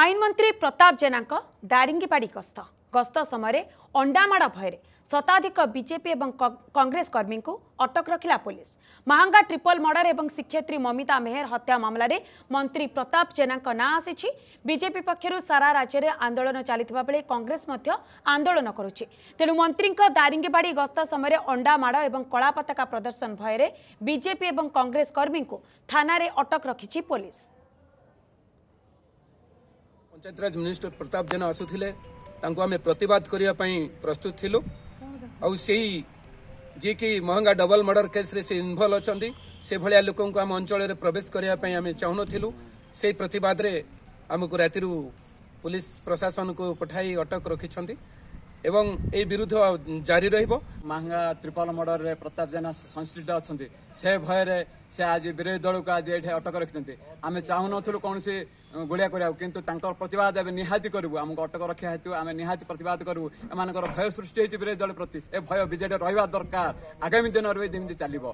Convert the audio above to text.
आइन मन्त्री प्रताप जेना दिङ्गीबाडी गस्त गस्त समय अण्डामड भयर शताधिक कांग्रेस कर्मी को अटक रखिला पुलिस महांगा ट्रिपल मर्डर एवं शिक्षी ममिता मेहर हत्या ममन्त्री प्रताप जेना ना आसी बीजेपी पक्ष सारा राज्य राज्यले आन्दोलन चाहिँ कङ्ग्रेस आन्दोलन गरु तेणु मन्त्री दारिङ्गीबाडी गस्त समय अण्डामाड्व कला पता प्रदर्शन भयर विजेपि कङ्ग्रेस कर्मीको थान अटक र पुलिस पंचायतराज मिनिस्टर प्रताप जेना आसुले आम प्रतवाद करने प्रस्तुत थी आई जी महंगा डबल मर्डर केस्रे इनवल्व अच्छा से भाया लोक आम अंचल प्रवेश करने आम से प्रतवाद आमको राति पुलिस प्रशासन को पठाई अटक रखिंट ଏବଂ ଏହି ବିରୁଦ୍ଧ ଜାରି ରହିବ ମାହଙ୍ଗା ତ୍ରିପଲ ମର୍ଡରରେ ପ୍ରତାପ ଜେନା ସଂଶ୍ଳିଷ୍ଟ ଅଛନ୍ତି ସେ ଭୟରେ ସେ ଆଜି ବିରୋଧୀ ଦଳକୁ ଆଜି ଏଠି ଅଟକ ରଖିଛନ୍ତି ଆମେ ଚାହୁଁନଥିଲୁ କୌଣସି ଗୁଳିଆ କରିବାକୁ କିନ୍ତୁ ତାଙ୍କର ପ୍ରତିବାଦ ଏବେ ନିହାତି କରିବୁ ଆମକୁ ଅଟକ ରଖିବା ହେତୁ ଆମେ ନିହାତି ପ୍ରତିବାଦ କରିବୁ ଏମାନଙ୍କର ଭୟ ସୃଷ୍ଟି ହୋଇଛି ବିରୋଧୀ ଦଳ ପ୍ରତି ଏ ଭୟ ବିଜେଡି ରହିବା ଦରକାର ଆଗାମୀ ଦିନରେ ବି ଯେମିତି ଚାଲିବ